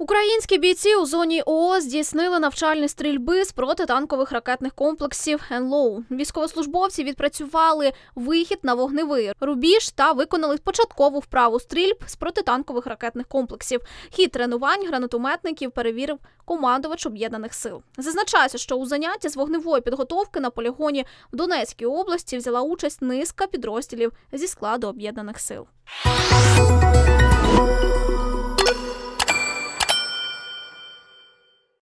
Українські бійці у зоні ООС здійснили навчальні стрільби з протитанкових ракетних комплексів ЕНЛОУ. Військовослужбовці відпрацювали вихід на вогневий рубіж та виконали початкову вправу стрільб з протитанкових ракетних комплексів. Хід тренувань гранатометників перевірив командувач об'єднаних сил. Зазначається, що у занятті з вогневої підготовки на полігоні в Донецькій області взяла участь низка підрозділів зі складу об'єднаних сил.